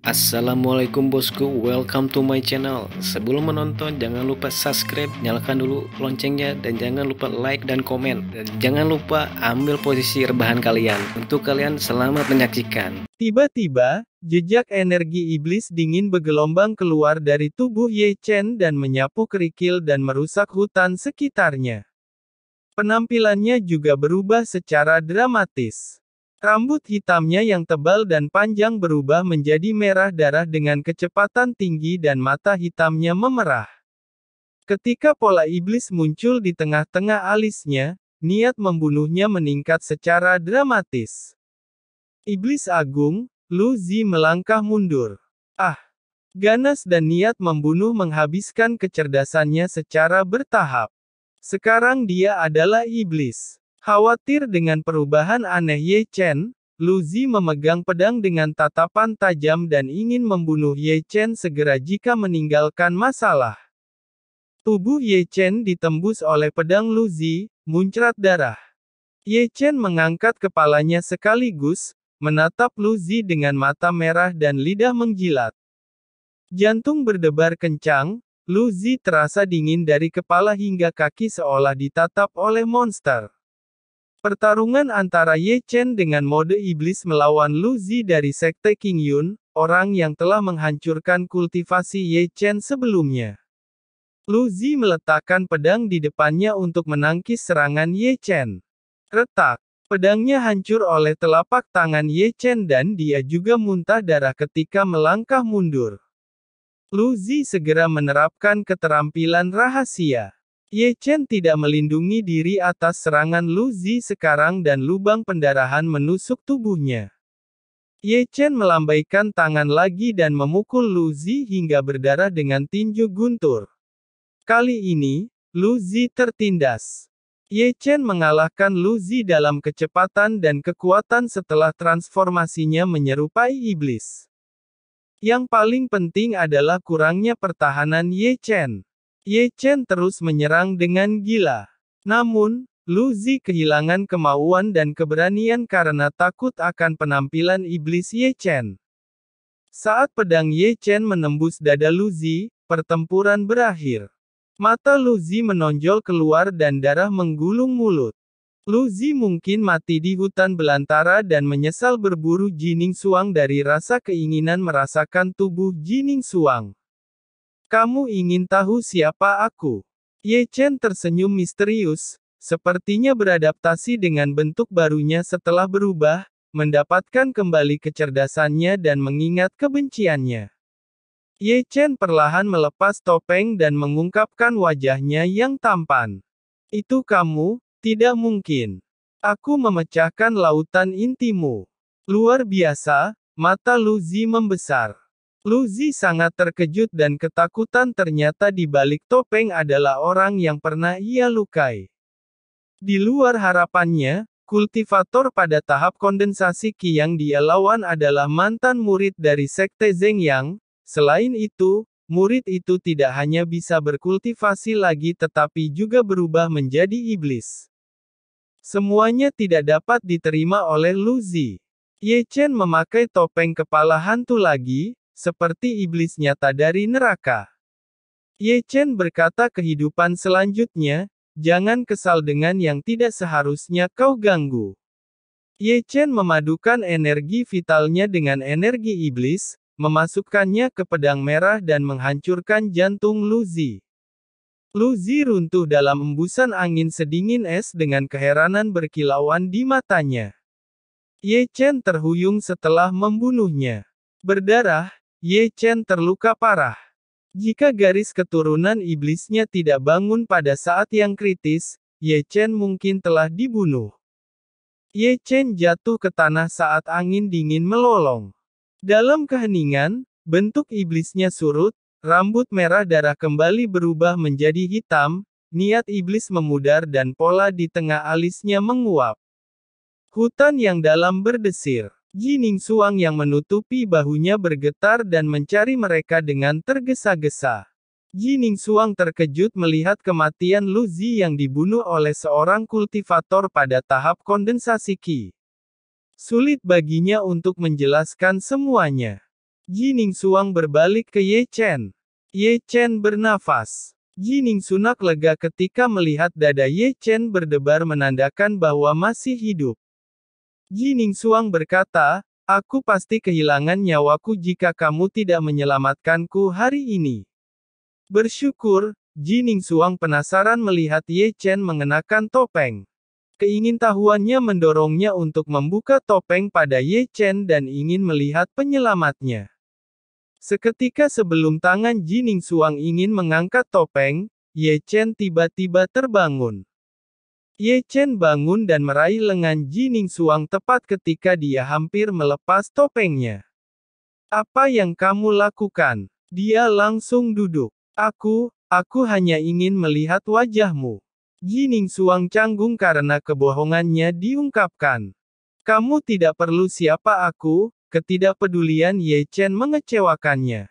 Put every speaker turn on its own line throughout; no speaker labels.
Assalamualaikum bosku, welcome to my channel Sebelum menonton jangan lupa subscribe, nyalakan dulu loncengnya Dan jangan lupa like dan komen Dan jangan lupa ambil posisi rebahan kalian Untuk kalian selamat menyaksikan Tiba-tiba, jejak energi iblis dingin bergelombang keluar dari tubuh Ye Chen Dan menyapu kerikil dan merusak hutan sekitarnya Penampilannya juga berubah secara dramatis Rambut hitamnya yang tebal dan panjang berubah menjadi merah darah dengan kecepatan tinggi dan mata hitamnya memerah. Ketika pola iblis muncul di tengah-tengah alisnya, niat membunuhnya meningkat secara dramatis. Iblis Agung, Lu Zi melangkah mundur. Ah! Ganas dan niat membunuh menghabiskan kecerdasannya secara bertahap. Sekarang dia adalah iblis. Khawatir dengan perubahan aneh Ye Chen, Lu Zi memegang pedang dengan tatapan tajam dan ingin membunuh Ye Chen segera jika meninggalkan masalah. Tubuh Ye Chen ditembus oleh pedang Lu Zi, muncrat darah. Ye Chen mengangkat kepalanya sekaligus, menatap Lu Zi dengan mata merah dan lidah mengjilat. Jantung berdebar kencang, Lu Zi terasa dingin dari kepala hingga kaki seolah ditatap oleh monster. Pertarungan antara Ye Chen dengan mode iblis melawan Lu Zi dari Sekte King Yun, orang yang telah menghancurkan kultivasi Ye Chen sebelumnya. Lu Zi meletakkan pedang di depannya untuk menangkis serangan Ye Chen. Retak, pedangnya hancur oleh telapak tangan Ye Chen dan dia juga muntah darah ketika melangkah mundur. Lu Zi segera menerapkan keterampilan rahasia. Ye Chen tidak melindungi diri atas serangan Lu Zi sekarang dan lubang pendarahan menusuk tubuhnya. Ye Chen melambaikan tangan lagi dan memukul Lu Zi hingga berdarah dengan tinju guntur. Kali ini, Lu Zi tertindas. Ye Chen mengalahkan Lu Zi dalam kecepatan dan kekuatan setelah transformasinya menyerupai iblis. Yang paling penting adalah kurangnya pertahanan Ye Chen. Ye Chen terus menyerang dengan gila. Namun, Lu Zi kehilangan kemauan dan keberanian karena takut akan penampilan iblis Ye Chen. Saat pedang Ye Chen menembus dada Lu Zi, pertempuran berakhir. Mata Lu Zi menonjol keluar dan darah menggulung mulut. Lu Zi mungkin mati di hutan belantara dan menyesal berburu Jining Suang dari rasa keinginan merasakan tubuh Jining Suang. Kamu ingin tahu siapa aku? Ye Chen tersenyum misterius, sepertinya beradaptasi dengan bentuk barunya setelah berubah, mendapatkan kembali kecerdasannya dan mengingat kebenciannya. Ye Chen perlahan melepas topeng dan mengungkapkan wajahnya yang tampan. Itu kamu, tidak mungkin. Aku memecahkan lautan intimu. Luar biasa, mata Luzi membesar. Luzi sangat terkejut dan ketakutan ternyata di balik topeng adalah orang yang pernah ia lukai. Di luar harapannya, kultivator pada tahap kondensasi Qi yang dia lawan adalah mantan murid dari Sekte Zeng Yang, selain itu, murid itu tidak hanya bisa berkultivasi lagi tetapi juga berubah menjadi iblis. Semuanya tidak dapat diterima oleh Luzi. Ye Chen memakai topeng kepala hantu lagi, seperti iblis nyata dari neraka. Ye Chen berkata kehidupan selanjutnya, jangan kesal dengan yang tidak seharusnya kau ganggu. Ye Chen memadukan energi vitalnya dengan energi iblis, memasukkannya ke pedang merah dan menghancurkan jantung Luzi. Luzi runtuh dalam embusan angin sedingin es dengan keheranan berkilauan di matanya. Ye Chen terhuyung setelah membunuhnya. Berdarah, Ye Chen terluka parah. Jika garis keturunan iblisnya tidak bangun pada saat yang kritis, Ye Chen mungkin telah dibunuh. Ye Chen jatuh ke tanah saat angin dingin melolong. Dalam keheningan, bentuk iblisnya surut, rambut merah darah kembali berubah menjadi hitam, niat iblis memudar dan pola di tengah alisnya menguap. Hutan yang dalam berdesir. Jining Suang yang menutupi bahunya bergetar dan mencari mereka dengan tergesa-gesa. Jining Suang terkejut melihat kematian Lu Zi yang dibunuh oleh seorang kultivator pada tahap kondensasi Qi. Sulit baginya untuk menjelaskan semuanya. Jining Suang berbalik ke Ye Chen. Ye Chen bernafas. Jining Sunak lega ketika melihat dada Ye Chen berdebar menandakan bahwa masih hidup. Ji Suang berkata, Aku pasti kehilangan nyawaku jika kamu tidak menyelamatkanku hari ini. Bersyukur, Ji Suang penasaran melihat Ye Chen mengenakan topeng. Keingintahuannya mendorongnya untuk membuka topeng pada Ye Chen dan ingin melihat penyelamatnya. Seketika sebelum tangan Ji Suang ingin mengangkat topeng, Ye Chen tiba-tiba terbangun. Ye Chen bangun dan meraih lengan Jining Suang tepat ketika dia hampir melepas topengnya. Apa yang kamu lakukan? Dia langsung duduk. Aku, aku hanya ingin melihat wajahmu. Jining Suang canggung karena kebohongannya diungkapkan. Kamu tidak perlu siapa aku, ketidakpedulian Ye Chen mengecewakannya.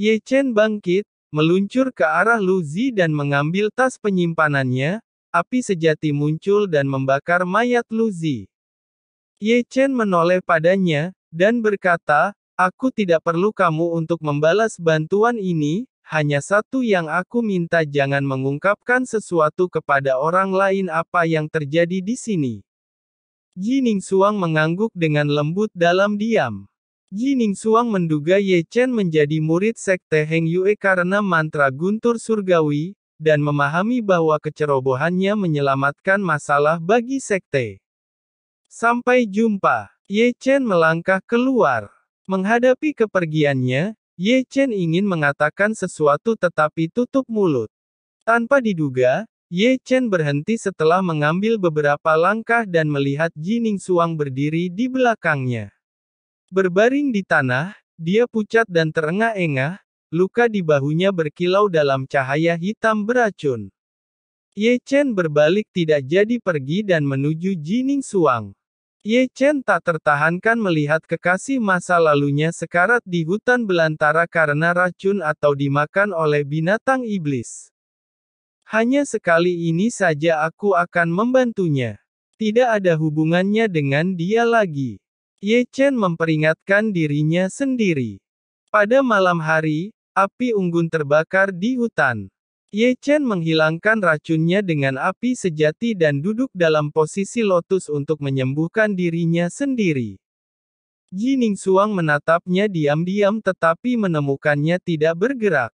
Ye Chen bangkit, meluncur ke arah Lu Zi dan mengambil tas penyimpanannya, api sejati muncul dan membakar mayat Luzi. Ye Chen menoleh padanya, dan berkata, Aku tidak perlu kamu untuk membalas bantuan ini, hanya satu yang aku minta jangan mengungkapkan sesuatu kepada orang lain apa yang terjadi di sini. Jining Suang mengangguk dengan lembut dalam diam. Jining Suang menduga Ye Chen menjadi murid sekte Heng Yue karena mantra guntur surgawi, dan memahami bahwa kecerobohannya menyelamatkan masalah bagi sekte. Sampai jumpa, Ye Chen melangkah keluar. Menghadapi kepergiannya, Ye Chen ingin mengatakan sesuatu tetapi tutup mulut. Tanpa diduga, Ye Chen berhenti setelah mengambil beberapa langkah dan melihat Jining Suang berdiri di belakangnya. Berbaring di tanah, dia pucat dan terengah-engah, Luka di bahunya berkilau dalam cahaya hitam beracun. Ye Chen berbalik tidak jadi pergi dan menuju Jining Suang. Ye Chen tak tertahankan melihat kekasih masa lalunya sekarat di hutan belantara karena racun atau dimakan oleh binatang iblis. Hanya sekali ini saja aku akan membantunya. Tidak ada hubungannya dengan dia lagi. Ye Chen memperingatkan dirinya sendiri. Pada malam hari, api unggun terbakar di hutan. Ye Chen menghilangkan racunnya dengan api sejati dan duduk dalam posisi lotus untuk menyembuhkan dirinya sendiri. Ji Suang menatapnya diam-diam tetapi menemukannya tidak bergerak.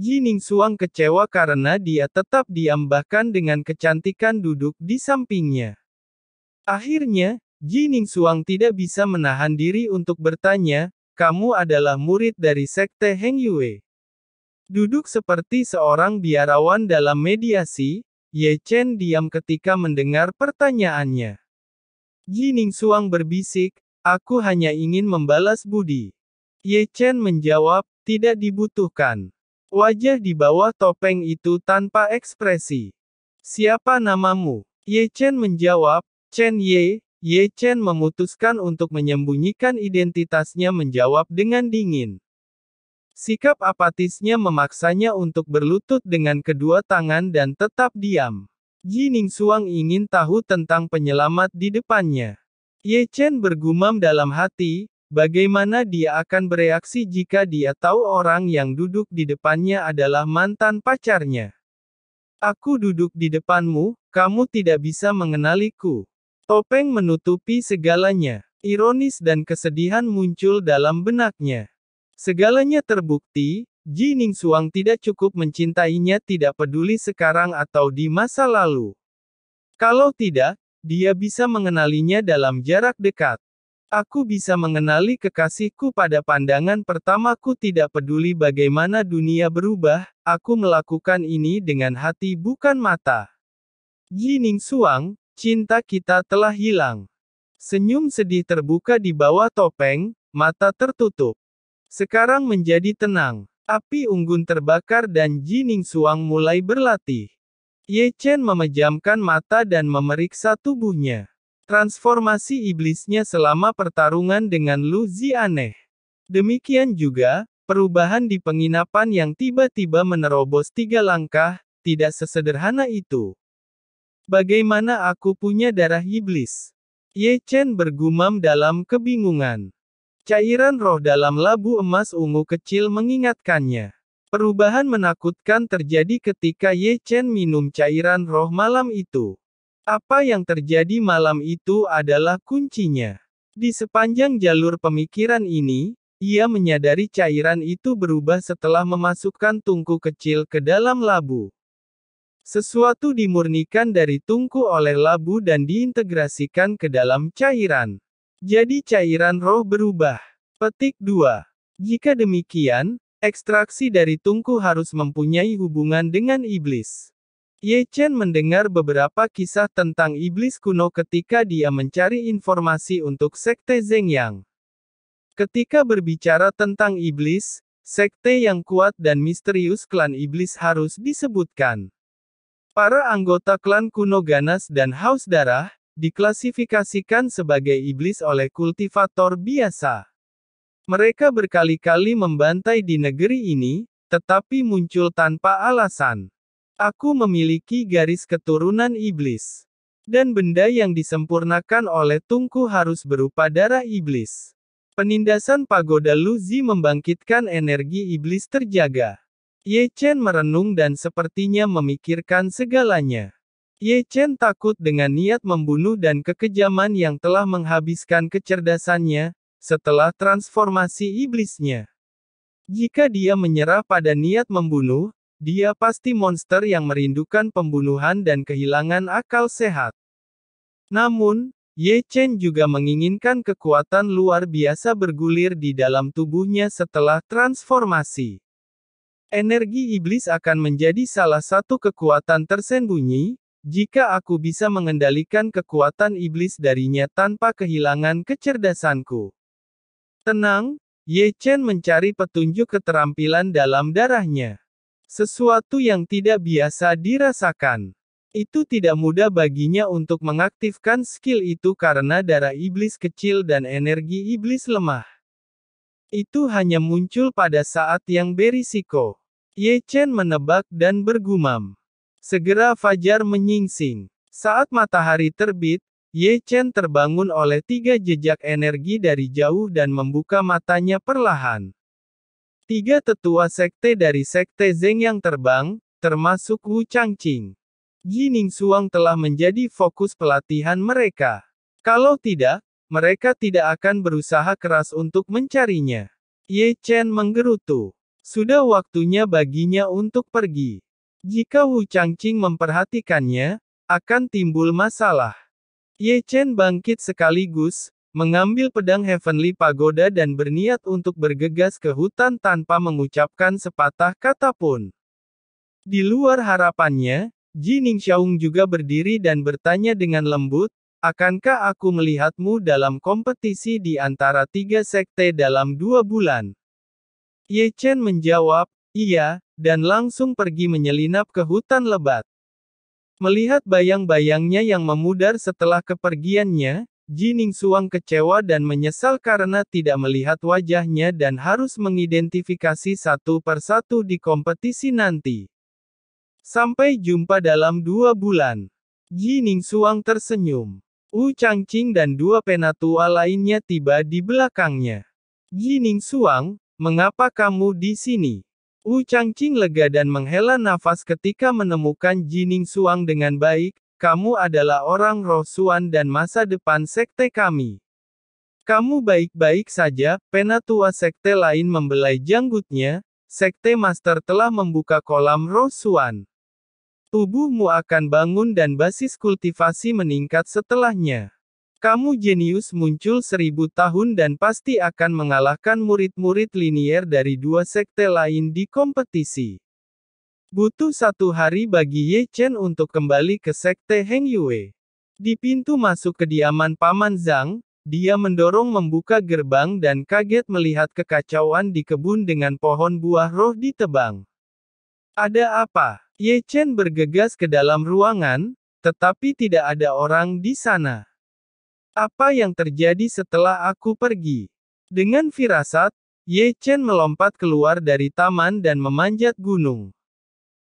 Ji Suang kecewa karena dia tetap diam bahkan dengan kecantikan duduk di sampingnya. Akhirnya, Ji Suang tidak bisa menahan diri untuk bertanya, kamu adalah murid dari sekte Heng Yue. Duduk seperti seorang biarawan dalam mediasi, Ye Chen diam ketika mendengar pertanyaannya. Ji Suang berbisik, aku hanya ingin membalas budi. Ye Chen menjawab, tidak dibutuhkan. Wajah di bawah topeng itu tanpa ekspresi. Siapa namamu? Ye Chen menjawab, Chen Ye, Ye Chen memutuskan untuk menyembunyikan identitasnya menjawab dengan dingin. Sikap apatisnya memaksanya untuk berlutut dengan kedua tangan dan tetap diam. Ji Suang ingin tahu tentang penyelamat di depannya. Ye Chen bergumam dalam hati, bagaimana dia akan bereaksi jika dia tahu orang yang duduk di depannya adalah mantan pacarnya. Aku duduk di depanmu, kamu tidak bisa mengenaliku. Topeng menutupi segalanya. Ironis dan kesedihan muncul dalam benaknya. Segalanya terbukti, Ji Suang tidak cukup mencintainya tidak peduli sekarang atau di masa lalu. Kalau tidak, dia bisa mengenalinya dalam jarak dekat. Aku bisa mengenali kekasihku pada pandangan pertamaku tidak peduli bagaimana dunia berubah, aku melakukan ini dengan hati bukan mata. Ji Suang, Cinta kita telah hilang. Senyum sedih terbuka di bawah topeng, mata tertutup. Sekarang menjadi tenang. Api unggun terbakar dan Jining Suang mulai berlatih. Ye Chen memejamkan mata dan memeriksa tubuhnya. Transformasi iblisnya selama pertarungan dengan Lu Zi aneh. Demikian juga, perubahan di penginapan yang tiba-tiba menerobos tiga langkah, tidak sesederhana itu. Bagaimana aku punya darah iblis? Ye Chen bergumam dalam kebingungan. Cairan roh dalam labu emas ungu kecil mengingatkannya. Perubahan menakutkan terjadi ketika Ye Chen minum cairan roh malam itu. Apa yang terjadi malam itu adalah kuncinya. Di sepanjang jalur pemikiran ini, ia menyadari cairan itu berubah setelah memasukkan tungku kecil ke dalam labu. Sesuatu dimurnikan dari tungku oleh labu dan diintegrasikan ke dalam cairan. Jadi cairan roh berubah. Petik 2. Jika demikian, ekstraksi dari tungku harus mempunyai hubungan dengan iblis. Ye Chen mendengar beberapa kisah tentang iblis kuno ketika dia mencari informasi untuk sekte Yang. Ketika berbicara tentang iblis, sekte yang kuat dan misterius klan iblis harus disebutkan. Para anggota klan kuno ganas dan haus darah, diklasifikasikan sebagai iblis oleh kultivator biasa. Mereka berkali-kali membantai di negeri ini, tetapi muncul tanpa alasan. Aku memiliki garis keturunan iblis. Dan benda yang disempurnakan oleh tungku harus berupa darah iblis. Penindasan pagoda Luzi membangkitkan energi iblis terjaga. Ye Chen merenung dan sepertinya memikirkan segalanya. Ye Chen takut dengan niat membunuh dan kekejaman yang telah menghabiskan kecerdasannya, setelah transformasi iblisnya. Jika dia menyerah pada niat membunuh, dia pasti monster yang merindukan pembunuhan dan kehilangan akal sehat. Namun, Ye Chen juga menginginkan kekuatan luar biasa bergulir di dalam tubuhnya setelah transformasi. Energi iblis akan menjadi salah satu kekuatan tersembunyi, jika aku bisa mengendalikan kekuatan iblis darinya tanpa kehilangan kecerdasanku. Tenang, Ye Chen mencari petunjuk keterampilan dalam darahnya. Sesuatu yang tidak biasa dirasakan. Itu tidak mudah baginya untuk mengaktifkan skill itu karena darah iblis kecil dan energi iblis lemah. Itu hanya muncul pada saat yang berisiko. Ye Chen menebak dan bergumam. Segera fajar menyingsing. Saat matahari terbit, Ye Chen terbangun oleh tiga jejak energi dari jauh dan membuka matanya perlahan. Tiga tetua sekte dari sekte Zeng yang terbang, termasuk Wu Changqing. Ji Suang telah menjadi fokus pelatihan mereka. Kalau tidak, mereka tidak akan berusaha keras untuk mencarinya. Ye Chen menggerutu. Sudah waktunya baginya untuk pergi. Jika Wu Changqing memperhatikannya, akan timbul masalah. Ye Chen bangkit sekaligus, mengambil pedang Heavenly Pagoda dan berniat untuk bergegas ke hutan tanpa mengucapkan sepatah kata pun. Di luar harapannya, Ji Ningshaung juga berdiri dan bertanya dengan lembut, Akankah aku melihatmu dalam kompetisi di antara tiga sekte dalam dua bulan? Ye Chen menjawab, iya, dan langsung pergi menyelinap ke hutan lebat. Melihat bayang-bayangnya yang memudar setelah kepergiannya, Jining Suang kecewa dan menyesal karena tidak melihat wajahnya dan harus mengidentifikasi satu persatu di kompetisi nanti. Sampai jumpa dalam dua bulan. Jining Suang tersenyum. Wu Changqing dan dua penatua lainnya tiba di belakangnya. Jining Suang, Mengapa kamu di sini? Wu Changqing lega dan menghela nafas ketika menemukan Jining Suang dengan baik, kamu adalah orang roh Suan dan masa depan sekte kami. Kamu baik-baik saja, penatua sekte lain membelai janggutnya, sekte master telah membuka kolam roh Suan. Tubuhmu akan bangun dan basis kultivasi meningkat setelahnya. Kamu jenius muncul seribu tahun dan pasti akan mengalahkan murid-murid linier dari dua sekte lain di kompetisi. Butuh satu hari bagi Ye Chen untuk kembali ke sekte Heng Yue. Di pintu masuk kediaman Paman Zhang, dia mendorong membuka gerbang dan kaget melihat kekacauan di kebun dengan pohon buah roh ditebang. Ada apa? Ye Chen bergegas ke dalam ruangan, tetapi tidak ada orang di sana. Apa yang terjadi setelah aku pergi? Dengan firasat, Ye Chen melompat keluar dari taman dan memanjat gunung.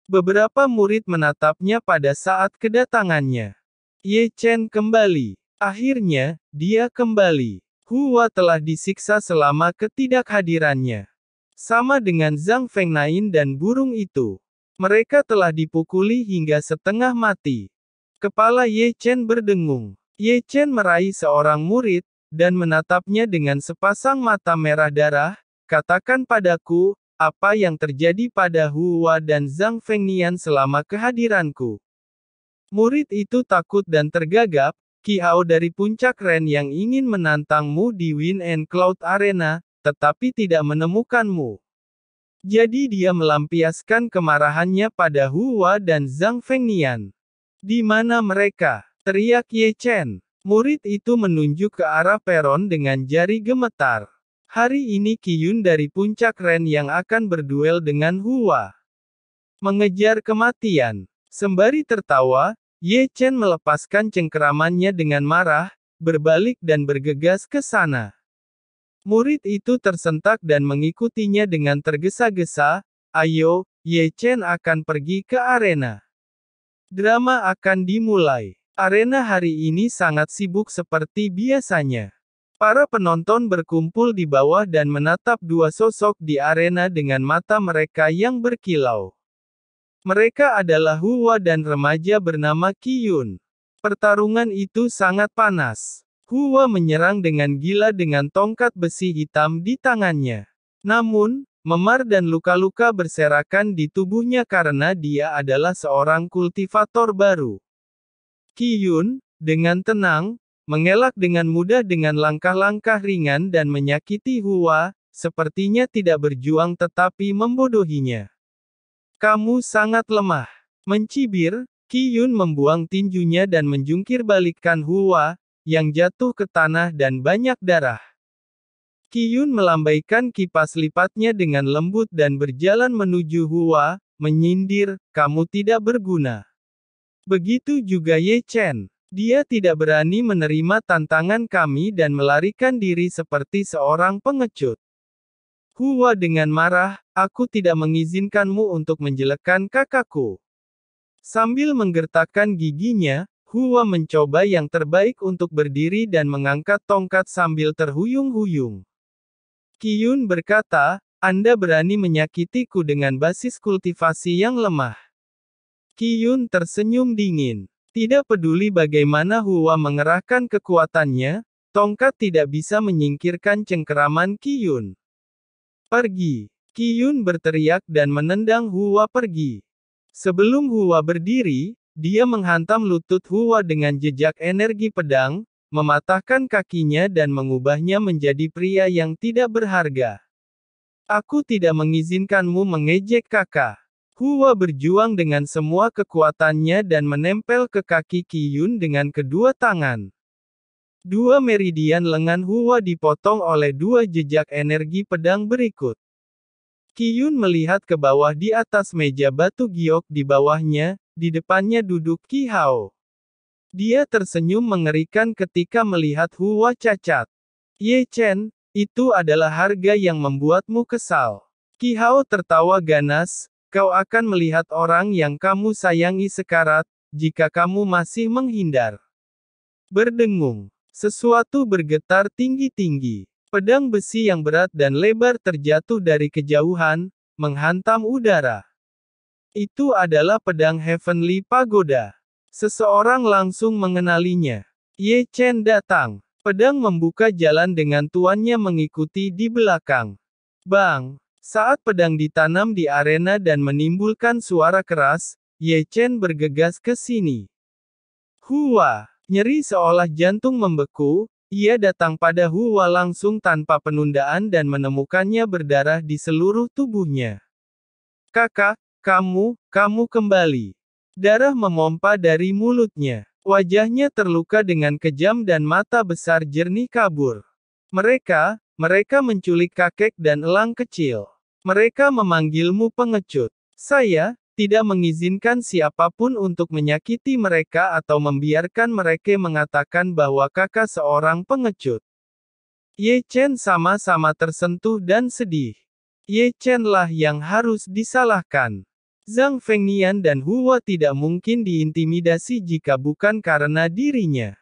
Beberapa murid menatapnya pada saat kedatangannya. Ye Chen kembali. Akhirnya, dia kembali. Hua telah disiksa selama ketidakhadirannya. Sama dengan Zhang Fengnain dan burung itu. Mereka telah dipukuli hingga setengah mati. Kepala Ye Chen berdengung. Ye Chen meraih seorang murid, dan menatapnya dengan sepasang mata merah darah, katakan padaku, apa yang terjadi pada Hua dan Zhang Fengnian selama kehadiranku. Murid itu takut dan tergagap, Kiao dari puncak Ren yang ingin menantangmu di Wind and Cloud Arena, tetapi tidak menemukanmu. Jadi dia melampiaskan kemarahannya pada Hua dan Zhang Fengnian. Di mana mereka? Teriak Ye Chen. Murid itu menunjuk ke arah peron dengan jari gemetar. Hari ini Kiyun dari puncak Ren yang akan berduel dengan Hua. Mengejar kematian. Sembari tertawa, Ye Chen melepaskan cengkeramannya dengan marah, berbalik dan bergegas ke sana. Murid itu tersentak dan mengikutinya dengan tergesa-gesa, ayo, Ye Chen akan pergi ke arena. Drama akan dimulai. Arena hari ini sangat sibuk seperti biasanya. Para penonton berkumpul di bawah dan menatap dua sosok di arena dengan mata mereka yang berkilau. Mereka adalah Hua dan remaja bernama Kiyun. Pertarungan itu sangat panas. Hua menyerang dengan gila dengan tongkat besi hitam di tangannya. Namun, memar dan luka-luka berserakan di tubuhnya karena dia adalah seorang kultivator baru. Kiyun, dengan tenang, mengelak dengan mudah dengan langkah-langkah ringan dan menyakiti Hua, sepertinya tidak berjuang tetapi membodohinya. Kamu sangat lemah. Mencibir, Kiyun membuang tinjunya dan menjungkir balikkan Hua, yang jatuh ke tanah dan banyak darah. Kiyun melambaikan kipas lipatnya dengan lembut dan berjalan menuju Hua, menyindir, kamu tidak berguna. Begitu juga Ye Chen. Dia tidak berani menerima tantangan kami dan melarikan diri seperti seorang pengecut. Hua dengan marah, aku tidak mengizinkanmu untuk menjelekkan kakakku. Sambil menggertakkan giginya, Hua mencoba yang terbaik untuk berdiri dan mengangkat tongkat sambil terhuyung-huyung. Kiyun berkata, Anda berani menyakitiku dengan basis kultivasi yang lemah. Kiyun tersenyum dingin. Tidak peduli bagaimana Hua mengerahkan kekuatannya, tongkat tidak bisa menyingkirkan cengkeraman Kiyun. Pergi. Kiyun berteriak dan menendang Hua pergi. Sebelum Hua berdiri, dia menghantam lutut Hua dengan jejak energi pedang, mematahkan kakinya dan mengubahnya menjadi pria yang tidak berharga. Aku tidak mengizinkanmu mengejek kakak. Hua berjuang dengan semua kekuatannya dan menempel ke kaki Yun dengan kedua tangan. Dua meridian lengan Hua dipotong oleh dua jejak energi pedang berikut. Yun melihat ke bawah di atas meja batu giok di bawahnya, di depannya duduk Qi Hao. Dia tersenyum mengerikan ketika melihat Hua cacat. Ye Chen, itu adalah harga yang membuatmu kesal. Qi Hao tertawa ganas, Kau akan melihat orang yang kamu sayangi sekarat, jika kamu masih menghindar. Berdengung, sesuatu bergetar tinggi-tinggi. Pedang besi yang berat dan lebar terjatuh dari kejauhan, menghantam udara. Itu adalah pedang Heavenly Pagoda. Seseorang langsung mengenalinya. Ye Chen datang. Pedang membuka jalan dengan tuannya mengikuti di belakang. Bang! Saat pedang ditanam di arena dan menimbulkan suara keras, Ye Chen bergegas ke sini. Hua, nyeri seolah jantung membeku, ia datang pada Hua langsung tanpa penundaan dan menemukannya berdarah di seluruh tubuhnya. Kakak, kamu, kamu kembali. Darah memompa dari mulutnya. Wajahnya terluka dengan kejam dan mata besar jernih kabur. Mereka, mereka menculik kakek dan elang kecil. Mereka memanggilmu pengecut. Saya, tidak mengizinkan siapapun untuk menyakiti mereka atau membiarkan mereka mengatakan bahwa kakak seorang pengecut. Ye Chen sama-sama tersentuh dan sedih. Ye Chen lah yang harus disalahkan. Zhang Fengnian dan Hua tidak mungkin diintimidasi jika bukan karena dirinya.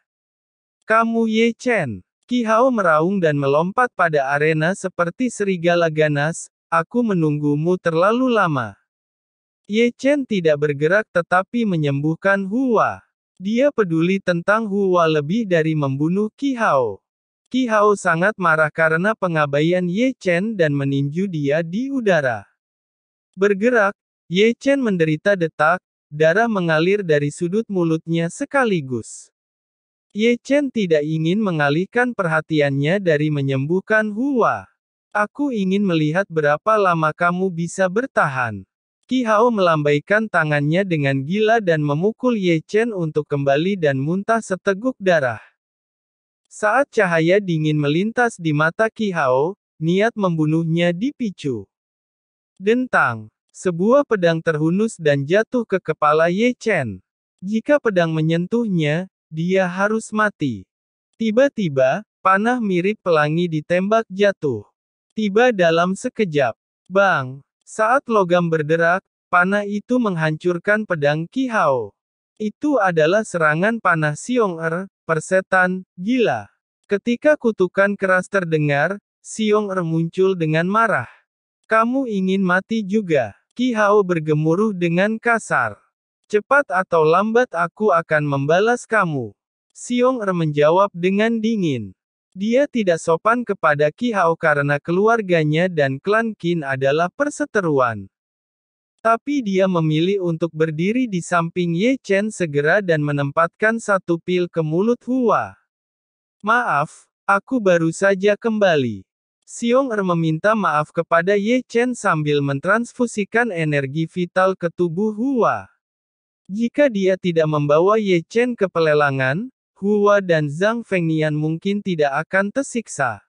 Kamu Ye Chen. Ki Hao meraung dan melompat pada arena seperti serigala ganas, Aku menunggumu terlalu lama. Ye Chen tidak bergerak tetapi menyembuhkan Hua. Dia peduli tentang Hua lebih dari membunuh Ki Hao. Ki Hao sangat marah karena pengabaian Ye Chen dan meninju dia di udara. Bergerak, Ye Chen menderita detak, darah mengalir dari sudut mulutnya sekaligus. Ye Chen tidak ingin mengalihkan perhatiannya dari menyembuhkan Hua. Aku ingin melihat berapa lama kamu bisa bertahan. Ki Hao melambaikan tangannya dengan gila dan memukul Ye Chen untuk kembali dan muntah seteguk darah. Saat cahaya dingin melintas di mata Ki Hao, niat membunuhnya dipicu. Dentang, sebuah pedang terhunus dan jatuh ke kepala Ye Chen. Jika pedang menyentuhnya, dia harus mati. Tiba-tiba, panah mirip pelangi ditembak jatuh. Tiba dalam sekejap. Bang! Saat logam berderak, panah itu menghancurkan pedang Ki Hao. Itu adalah serangan panah Siong Er, persetan, gila. Ketika kutukan keras terdengar, Siong Er muncul dengan marah. Kamu ingin mati juga. Ki Hao bergemuruh dengan kasar. Cepat atau lambat aku akan membalas kamu. Siong Er menjawab dengan dingin. Dia tidak sopan kepada Ki Hao karena keluarganya dan klan Qin adalah perseteruan. Tapi dia memilih untuk berdiri di samping Ye Chen segera dan menempatkan satu pil ke mulut Hua. Maaf, aku baru saja kembali. Xiong Er meminta maaf kepada Ye Chen sambil mentransfusikan energi vital ke tubuh Hua. Jika dia tidak membawa Ye Chen ke pelelangan, Hua dan Zhang Fengnian mungkin tidak akan tersiksa.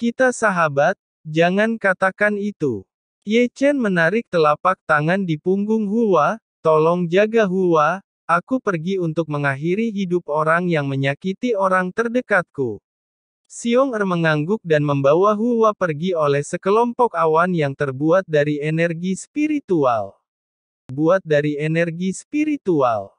Kita sahabat, jangan katakan itu. Ye Chen menarik telapak tangan di punggung Hua, tolong jaga Hua, aku pergi untuk mengakhiri hidup orang yang menyakiti orang terdekatku. Xiong Er mengangguk dan membawa Hua pergi oleh sekelompok awan yang terbuat dari energi spiritual. Buat dari energi spiritual.